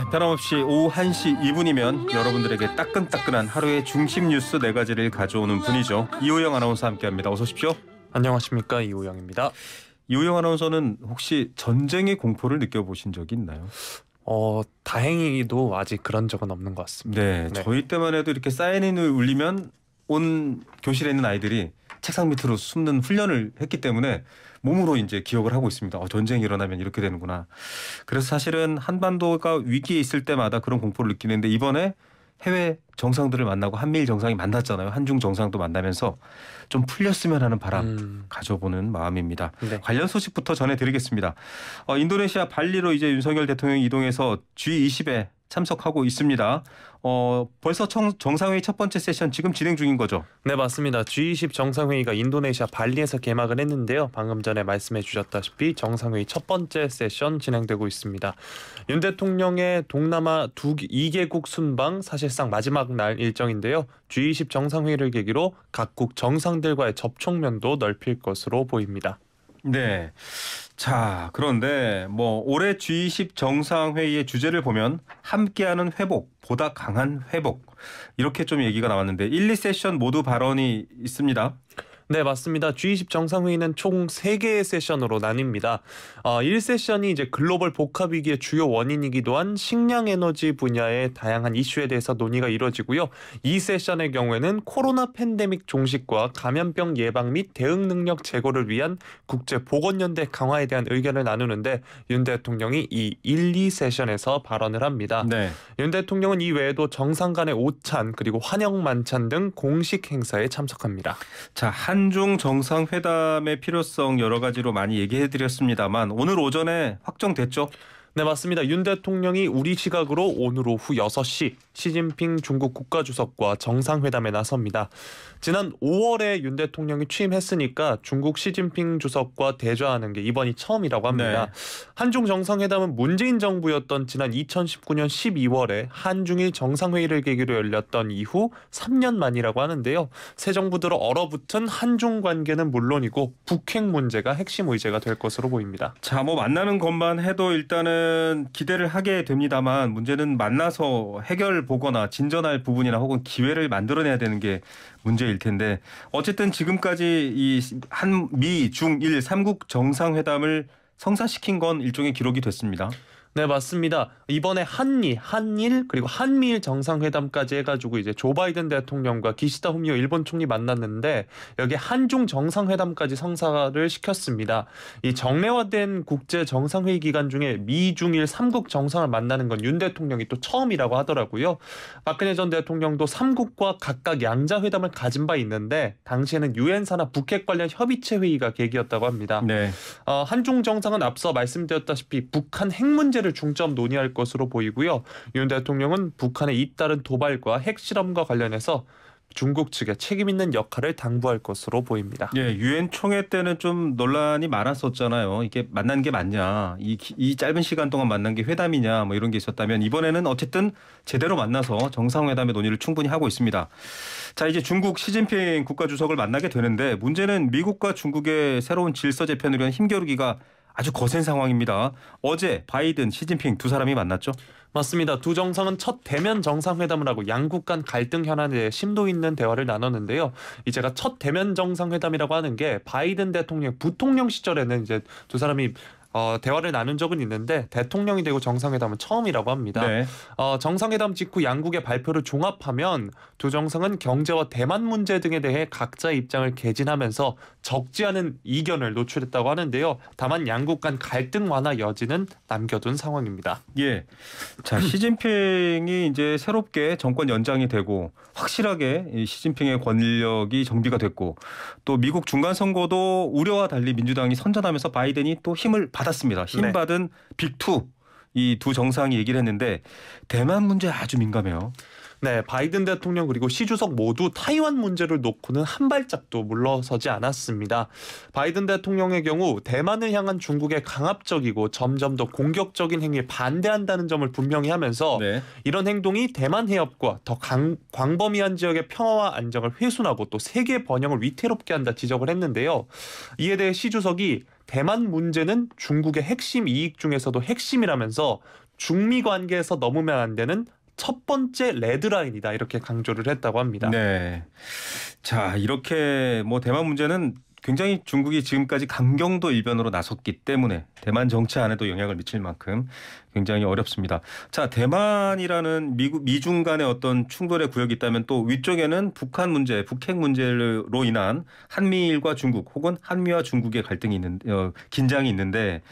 네, 변함없이 오후 1시 2분이면 여러분들에게 따끈따끈한 하루의 중심 뉴스 네 가지를 가져오는 분이죠. 이호영 아나운서 함께합니다. 어서 오십시오. 안녕하십니까 이호영입니다. 이호영 아나운서는 혹시 전쟁의 공포를 느껴보신 적이 있나요? 어 다행히도 아직 그런 적은 없는 것 같습니다. 네, 네. 저희 때만 해도 이렇게 사이렌이 울리면 온 교실에 있는 아이들이 책상 밑으로 숨는 훈련을 했기 때문에 몸으로 이제 기억을 하고 있습니다. 어, 전쟁이 일어나면 이렇게 되는구나. 그래서 사실은 한반도가 위기에 있을 때마다 그런 공포를 느끼는데 이번에 해외 정상들을 만나고 한미일 정상이 만났잖아요. 한중 정상도 만나면서 좀 풀렸으면 하는 바람 음. 가져보는 마음입니다. 네. 관련 소식부터 전해드리겠습니다. 어, 인도네시아 발리로 이제 윤석열 대통령이 이동해서 G20에 참석하고 있습니다. 어, 벌써 청, 정상회의 첫 번째 세션 지금 진행 중인 거죠? 네, 맞습니다. G20 정상회의가 인도네시아 발리에서 개막을 했는데요. 방금 전에 말씀해 주셨다시피 정상회의 첫 번째 세션 진행되고 있습니다. 윤 대통령의 동남아 두 2개국 순방 사실상 마지막 날 일정인데요. G20 정상회의를 계기로 각국 정상들과의 접촉면도 넓힐 것으로 보입니다. 네. 자, 그런데 뭐 올해 G20 정상회의의 주제를 보면 함께하는 회복, 보다 강한 회복 이렇게 좀 얘기가 나왔는데 1, 2세션 모두 발언이 있습니다. 네, 맞습니다. G20 정상회의는 총 3개의 세션으로 나뉩니다. 어, 아, 1세션이 이제 글로벌 복합 위기의 주요 원인이기도 한 식량 에너지 분야의 다양한 이슈에 대해서 논의가 이루어지고요 2세션의 경우에는 코로나 팬데믹 종식과 감염병 예방 및 대응 능력 제고를 위한 국제 보건 연대 강화에 대한 의견을 나누는데 윤 대통령이 이 1, 2세션에서 발언을 합니다. 네. 윤 대통령은 이외에도 정상 간의 오찬 그리고 환영 만찬 등 공식 행사에 참석합니다. 자, 한 한중 정상회담의 필요성 여러 가지로 많이 얘기해 드렸습니다만 오늘 오전에 확정됐죠? 네, 맞습니다. 윤 대통령이 우리 시각으로 오늘 오후 6시 시진핑 중국 국가주석과 정상회담에 나섭니다. 지난 5월에 윤 대통령이 취임했으니까 중국 시진핑 주석과 대조하는게 이번이 처음이라고 합니다. 네. 한중 정상회담은 문재인 정부였던 지난 2019년 12월에 한중일 정상회의를 계기로 열렸던 이후 3년 만이라고 하는데요. 새 정부 들어 얼어붙은 한중 관계는 물론이고 북핵 문제가 핵심 의제가 될 것으로 보입니다. 자, 뭐 만나는 것만 해도 일단은 기대를 하게 됩니다만 문제는 만나서 해결 보거나 진전할 부분이나 혹은 기회를 만들어내야 되는 게 문제일 텐데 어쨌든 지금까지 이 한미 중일 삼국 정상회담을 성사시킨 건 일종의 기록이 됐습니다. 네, 맞습니다. 이번에 한미, 한일 그리고 한미일 정상회담까지 해가지고 이제 조 바이든 대통령과 기시다 후미오 일본 총리 만났는데 여기 한중 정상회담까지 성사를 시켰습니다. 이 정례화된 국제 정상회의 기간 중에 미중일 삼국 정상을 만나는 건 윤 대통령이 또 처음이라고 하더라고요. 박근혜 전 대통령도 삼국과 각각 양자 회담을 가진 바 있는데 당시에는 유엔 산하 북핵 관련 협의체 회의가 계기였다고 합니다. 네. 어, 한중 정상은 앞서 말씀드렸다시피 북한 핵 문제 문제를 중점 논의할 것으로 보이고요. 윤 대통령은 북한의 잇따른 도발과 핵실험과 관련해서 중국 측에 책임 있는 역할을 당부할 것으로 보입니다. 예, 유엔 총회 때는 좀 논란이 많았었잖아요. 이게 만난 게 맞냐, 이, 이 짧은 시간 동안 만난 게 회담이냐, 뭐 이런 게 있었다면 이번에는 어쨌든 제대로 만나서 정상회담의 논의를 충분히 하고 있습니다. 자, 이제 중국 시진핑 국가주석을 만나게 되는데 문제는 미국과 중국의 새로운 질서 재편으로 한 힘겨루기가 아주 거센 상황입니다. 어제 바이든, 시진핑 두 사람이 만났죠? 맞습니다. 두 정상은 첫 대면 정상회담을 하고 양국 간 갈등 현안에 대해 심도 있는 대화를 나눴는데요. 이 제가 첫 대면 정상회담이라고 하는 게 바이든 대통령 부통령 시절에는 이제 두 사람이 어, 대화를 나눈 적은 있는데 대통령이 되고 정상회담은 처음이라고 합니다. 네. 어, 정상회담 직후 양국의 발표를 종합하면 두 정상은 경제와 대만 문제 등에 대해 각자의 입장을 개진하면서 적지 않은 이견을 노출했다고 하는데요. 다만 양국 간 갈등 완화 여지는 남겨둔 상황입니다. 예. 자, 시진핑이 이제 새롭게 정권 연장이 되고 확실하게 시진핑의 권력이 정비가 됐고 또 미국 중간 선거도 우려와 달리 민주당이 선전하면서 바이든이 또 힘을 받았습니다. 힘 받은 빅2 이두 정상이 얘기를 했는데 대만 문제 아주 민감해요. 네, 바이든 대통령 그리고 시 주석 모두 타이완 문제를 놓고는 한 발짝도 물러서지 않았습니다. 바이든 대통령의 경우 대만을 향한 중국의 강압적이고 점점 더 공격적인 행위에 반대한다는 점을 분명히 하면서 네. 이런 행동이 대만 해협과 더 강, 광범위한 지역의 평화와 안정을 훼손하고 또 세계 번영을 위태롭게 한다 지적을 했는데요. 이에 대해 시 주석이 대만 문제는 중국의 핵심 이익 중에서도 핵심이라면서 중미 관계에서 넘으면 안 되는 첫 번째 레드라인이다 이렇게 강조를 했다고 합니다. 네. 자, 이렇게 뭐 대만 문제는 굉장히 중국이 지금까지 강경도 일변으로 나섰기 때문에 대만 정치 안에도 영향을 미칠 만큼 굉장히 어렵습니다. 자, 대만이라는 미국 미중 간의 어떤 충돌의 구역이 있다면 또 위쪽에는 북한 문제, 북핵 문제로 인한 한미일과 중국 혹은 한미와 중국의 갈등이 있는 어, 긴장이 있는데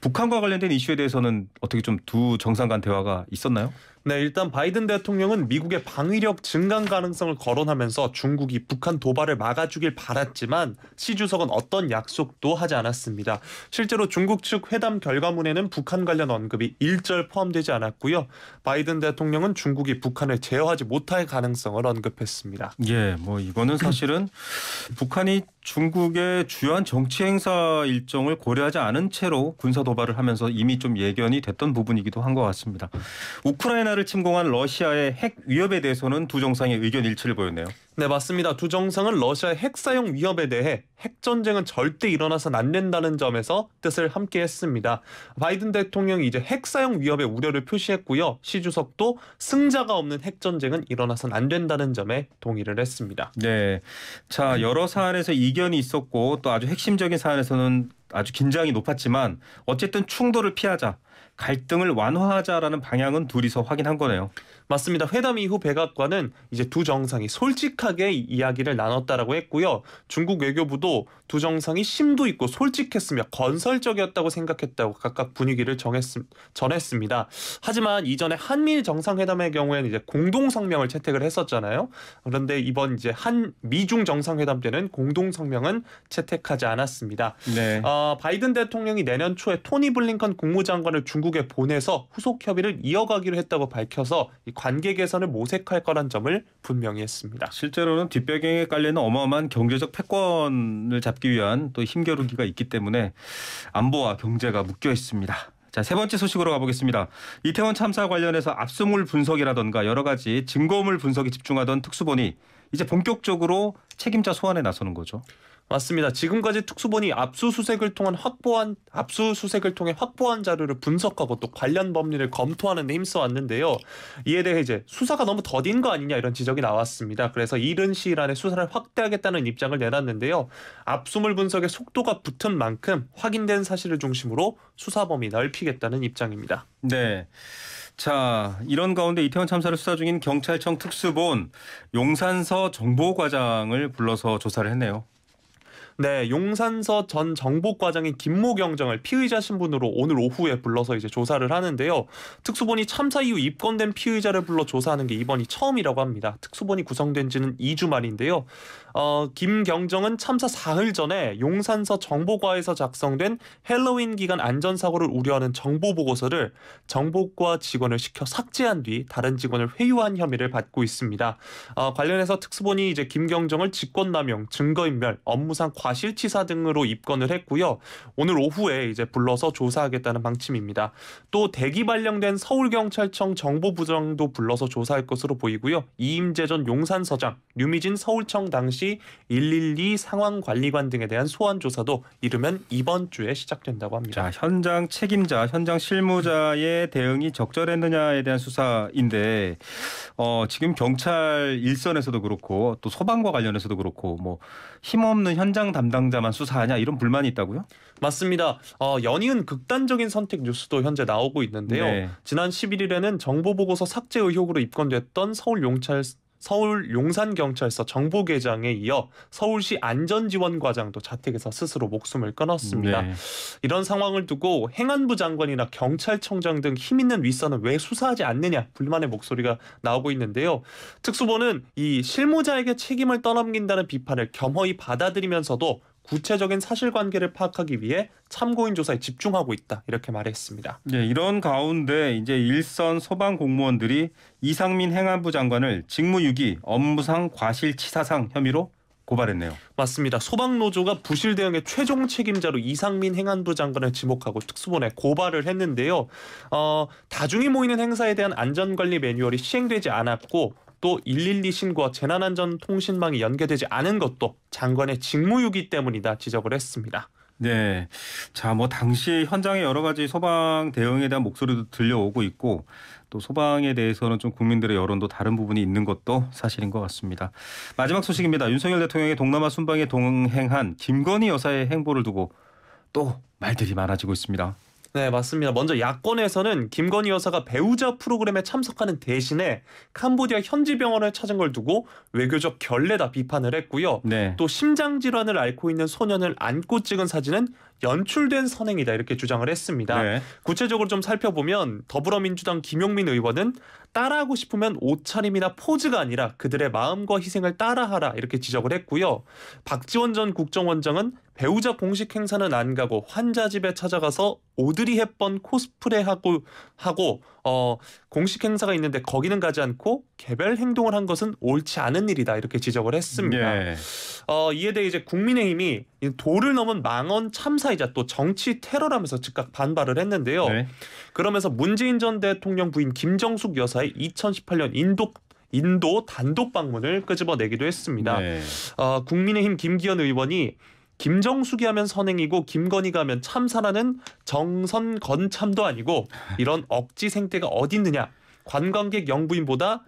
북한과 관련된 이슈에 대해서는 어떻게 좀 두 정상 간 대화가 있었나요? 네, 일단 바이든 대통령은 미국의 방위력 증강 가능성을 거론하면서 중국이 북한 도발을 막아주길 바랐지만 시 주석은 어떤 약속도 하지 않았습니다. 실제로 중국 측 회담 결과문에는 북한 관련 언급이 1절 포함되지 않았고요. 바이든 대통령은 중국이 북한을 제어하지 못할 가능성을 언급했습니다. 예, 뭐 이거는 사실은 북한이 중국의 주요한 정치 행사 일정을 고려하지 않은 채로 군사 도발을 하면서 이미 좀 예견이 됐던 부분이기도 한 것 같습니다. 우크라이나를 침공한 러시아의 핵 위협에 대해서는 두 정상의 의견 일치를 보였네요. 네, 맞습니다. 두 정상은 러시아의 핵 사용 위협에 대해 핵 전쟁은 절대 일어나선 안 된다는 점에서 뜻을 함께 했습니다. 바이든 대통령이 이제 핵 사용 위협의 우려를 표시했고요. 시 주석도 승자가 없는 핵 전쟁은 일어나선 안 된다는 점에 동의를 했습니다. 네. 자, 여러 사안에서 이견이 있었고 또 아주 핵심적인 사안에서는 아주 긴장이 높았지만 어쨌든 충돌을 피하자 갈등을 완화하자라는 방향은 둘이서 확인한 거네요. 맞습니다. 회담 이후 백악관은 이제 두 정상이 솔직하게 이야기를 나눴다라고 했고요. 중국 외교부도 두 정상이 심도 있고 솔직했으며 건설적이었다고 생각했다고 각각 분위기를 정했음, 전했습니다. 하지만 이전에 한미일 정상회담의 경우에는 이제 공동 성명을 채택을 했었잖아요. 그런데 이번 이제 한 미중 정상회담 때는 공동 성명은 채택하지 않았습니다. 네. 어, 바이든 대통령이 내년 초에 토니 블링컨 국무장관을 중국에 보내서 후속 협의를 이어가기로 했다고 밝혀서 관계 개선을 모색할 거란 점을 분명히 했습니다. 실제로는 뒷배경에 깔리는 어마어마한 경제적 패권을 잡기 위한 또 힘겨루기가 있기 때문에 안보와 경제가 묶여 있습니다. 자, 세 번째 소식으로 가보겠습니다. 이태원 참사 관련해서 압수물 분석이라던가 여러 가지 증거물 분석에 집중하던 특수본이 이제 본격적으로 책임자 소환에 나서는 거죠. 맞습니다. 지금까지 특수본이 압수수색을 통한 확보한 압수수색을 통해 확보한 자료를 분석하고 또 관련 법률을 검토하는 데 힘써왔는데요. 이에 대해 이제 수사가 너무 더딘 거 아니냐 이런 지적이 나왔습니다. 그래서 이른 시일 안에 수사를 확대하겠다는 입장을 내놨는데요. 압수물 분석의 속도가 붙은 만큼 확인된 사실을 중심으로 수사 범위 넓히겠다는 입장입니다. 네. 자, 이런 가운데 이태원 참사를 수사 중인 경찰청 특수본 용산서 정보과장을 불러서 조사를 했네요. 네, 용산서 전 정보과장인 김모경 정을 피의자 신분으로 오늘 오후에 불러서 이제 조사를 하는데요. 특수본이 참사 이후 입건된 피의자를 불러 조사하는 게 이번이 처음이라고 합니다. 특수본이 구성된 지는 2주 만인데요. 어, 김경정은 참사 사흘 전에 용산서 정보과에서 작성된 헬로윈 기간 안전사고를 우려하는 정보 보고서를 정보과 직원을 시켜 삭제한 뒤 다른 직원을 회유한 혐의를 받고 있습니다. 어, 관련해서 특수본이 이제 김경정을 직권남용, 증거인멸, 업무상 과 과실치사 등으로 입건을 했고요. 오늘 오후에 이제 불러서 조사하겠다는 방침입니다. 또 대기 발령된 서울경찰청 정보부장도 불러서 조사할 것으로 보이고요. 이임재 전 용산서장, 류미진 서울청 당시 112 상황관리관 등에 대한 소환 조사도 이르면 이번 주에 시작된다고 합니다. 자, 현장 책임자, 현장 실무자의 대응이 적절했느냐에 대한 수사인데 어, 지금 경찰 일선에서도 그렇고 또 소방과 관련해서도 그렇고 뭐 힘없는 현장 담당자만 수사하냐 이런 불만이 있다고요? 맞습니다. 어, 연이은 극단적인 선택 뉴스도 현재 나오고 있는데요. 네. 지난 11일에는 정보보고서 삭제 의혹으로 입건됐던 서울 용찰 서울 용산경찰서 정보계장에 이어 서울시 안전지원과장도 자택에서 스스로 목숨을 끊었습니다. 네. 이런 상황을 두고 행안부 장관이나 경찰청장 등 힘 있는 윗선은 왜 수사하지 않느냐 불만의 목소리가 나오고 있는데요. 특수본은 이 실무자에게 책임을 떠넘긴다는 비판을 겸허히 받아들이면서도 구체적인 사실관계를 파악하기 위해 참고인 조사에 집중하고 있다 이렇게 말했습니다. 네, 이런 가운데 이제 일선 소방 공무원들이 이상민 행안부 장관을 직무유기, 업무상 과실치사상 혐의로 고발했네요. 맞습니다. 소방노조가 부실 대응의 최종 책임자로 이상민 행안부 장관을 지목하고 특수본에 고발을 했는데요. 어, 다중이 모이는 행사에 대한 안전관리 매뉴얼이 시행되지 않았고 또112 신고와 재난안전 통신망이 연계되지 않은 것도 장관의 직무유기 때문이다 지적을 했습니다. 네. 자, 뭐 당시 현장의 여러 가지 소방 대응에 대한 목소리도 들려오고 있고 또 소방에 대해서는 좀 국민들의 여론도 다른 부분이 있는 것도 사실인 것 같습니다. 마지막 소식입니다. 윤석열 대통령의 동남아 순방에 동행한 김건희 여사의 행보를 두고 또 말들이 많아지고 있습니다. 네, 맞습니다. 먼저 야권에서는 김건희 여사가 배우자 프로그램에 참석하는 대신에 캄보디아 현지 병원을 찾은 걸 두고 외교적 결례다 비판을 했고요. 네. 또 심장 질환을 앓고 있는 소년을 안고 찍은 사진은 연출된 선행이다 이렇게 주장을 했습니다. 네. 구체적으로 좀 살펴보면 더불어민주당 김용민 의원은 따라하고 싶으면 옷차림이나 포즈가 아니라 그들의 마음과 희생을 따라하라 이렇게 지적을 했고요. 박지원 전 국정원장은 배우자 공식 행사는 안 가고 환자 집에 찾아가서 오드리 헵번 코스프레 하고 하고 어 공식 행사가 있는데 거기는 가지 않고 개별 행동을 한 것은 옳지 않은 일이다 이렇게 지적을 했습니다. 예. 어 이에 대해 이제 국민의힘이 도를 넘은 망언 참사이자 또 정치 테러라면서 즉각 반발을 했는데요. 네. 그러면서 문재인 전 대통령 부인 김정숙 여사의 2018년 인도 인도 단독 방문을 끄집어내기도 했습니다. 네. 어, 국민의힘 김기현 의원이 김정숙이 하면 선행이고 김건희가 하면 참사라는 정선건 참도 아니고 이런 억지 생태가 어디 있느냐. 관광객 영부인보다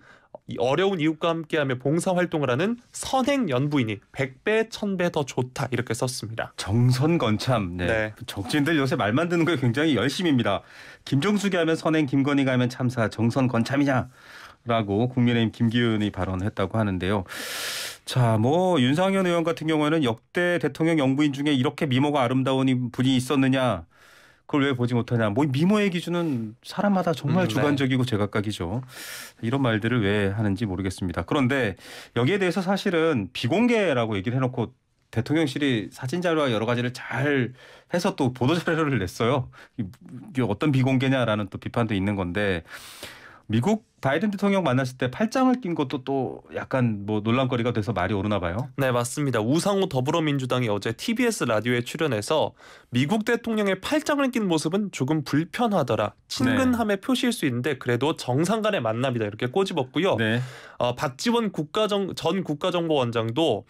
어려운 이웃과 함께하며 봉사활동을 하는 선행 연부인이 100배, 1000배 더 좋다 이렇게 썼습니다. 정선건참. 네. 네. 적진들 요새 말 만드는 거에 굉장히 열심입니다. 김종숙이 하면 선행, 김건희가 하면 참사, 정선건참이냐. 라고 국민의힘 김기현이 발언했다고 하는데요. 자, 뭐 윤상현 의원 같은 경우에는 역대 대통령 영부인 중에 이렇게 미모가 아름다운 분이 있었느냐 그걸 왜 보지 못하냐. 뭐 미모의 기준은 사람마다 정말 음, 네. 주관적이고 네. 제각각이죠. 이런 말들을 왜 하는지 모르겠습니다. 그런데 여기에 대해서 사실은 비공개라고 얘기를 해놓고 대통령실이 사진 자료와 여러 가지를 잘 해서 또 보도 자료를 냈어요. 어떤 비공개냐라는 또 비판도 있는 건데 미국 바이든 대통령 만났을 때 팔짱을 낀 것도 또 약간 뭐 논란거리가 돼서 말이 오르나 봐요. 네, 맞습니다. 우상호 더불어민주당이 어제 TBS 라디오에 출연해서 미국 대통령의 팔짱을 낀 모습은 조금 불편하더라. 친근함의 네. 표시일 수 있는데 그래도 정상 간의 만남이다. 이렇게 꼬집었고요. 네. 어, 박지원 국가정 전 국가정보원장도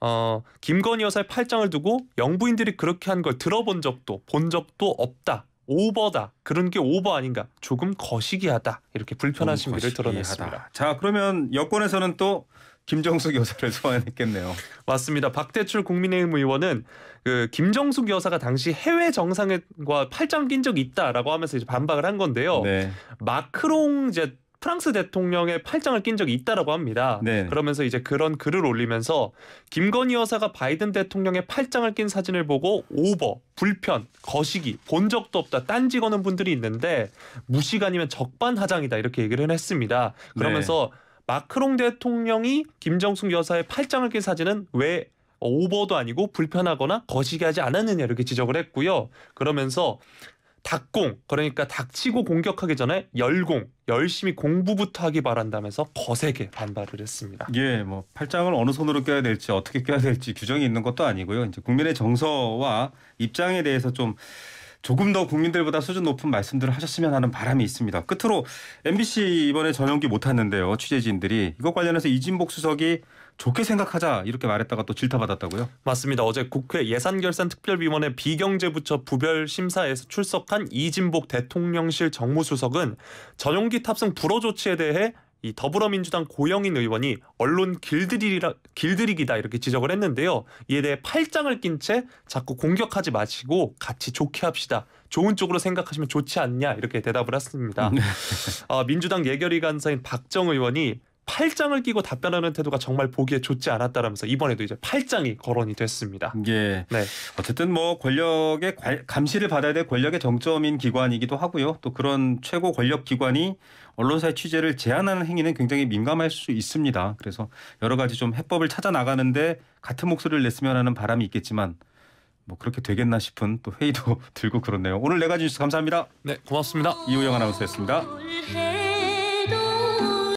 어, 김건희 여사의 팔짱을 두고 영부인들이 그렇게 한 걸 들어본 적도 본 적도 없다. 오버다 그런 게 오버 아닌가 조금 거시기하다 이렇게 불편한 심리를 드러냈습니다. 자 그러면 여권에서는 또 김정숙 여사를 소환했겠네요. 맞습니다. 박대출 국민의힘 의원은 그 김정숙 여사가 당시 해외 정상과 팔짱 낀 적이 있다라고 하면서 이제 반박을 한 건데요. 네. 마크롱 이제 프랑스 대통령의 팔짱을 낀 적이 있다라고 합니다. 네. 그러면서 이제 그런 글을 올리면서 김건희 여사가 바이든 대통령의 팔짱을 낀 사진을 보고 오버, 불편, 거시기, 본 적도 없다, 딴지 거는 분들이 있는데 무시가아니면 적반하장이다 이렇게 얘기를 했습니다. 네. 그러면서 네. 마크롱 대통령이 김정숙 여사의 팔짱을 낀 사진은 왜 오버도 아니고 불편하거나 거시기하지 않았느냐 이렇게 지적을 했고요. 그러면서 닭공 그러니까 닥치고 공격하기 전에 열공 열심히 공부부터 하기 바란다면서 거세게 반발을 했습니다. 예, 뭐 팔짱을 어느 손으로 껴야 될지 어떻게 껴야 될지 규정이 있는 것도 아니고요. 이제 국민의 정서와 입장에 대해서 좀 조금 더 국민들보다 수준 높은 말씀들을 하셨으면 하는 바람이 있습니다. 끝으로 MBC 이번에 전용기 못 탔는데요. 취재진들이 이것 관련해서 이진복 수석이 좋게 생각하자 이렇게 말했다가 또 질타받았다고요? 맞습니다. 어제 국회 예산결산특별위원회 비경제부처 부별 심사에서 출석한 이진복 대통령실 정무수석은 전용기 탑승 불허 조치에 대해 이 더불어민주당 고영인 의원이 언론 길들이라 길들이기다 이렇게 지적을 했는데요. 이에 대해 팔짱을 낀 채 자꾸 공격하지 마시고 같이 좋게 합시다. 좋은 쪽으로 생각하시면 좋지 않냐 이렇게 대답을 했습니다. 어, 민주당 예결위 간사인 박정 의원이 팔짱을 끼고 답변하는 태도가 정말 보기에 좋지 않았다라면서 이번에도 이제 팔짱이 거론이 됐습니다. 예. 네. 어쨌든 뭐 권력의 감시를 받아야 될 권력의 정점인 기관이기도 하고요. 또 그런 최고 권력 기관이 언론사의 취재를 제한하는 행위는 굉장히 민감할 수 있습니다. 그래서 여러 가지 좀 해법을 찾아 나가는데 같은 목소리를 냈으면 하는 바람이 있겠지만 뭐 그렇게 되겠나 싶은 또 회의도 들고 그렇네요. 오늘 네 가지 뉴스 감사합니다. 네, 고맙습니다. 이우영 아나운서였습니다. 음.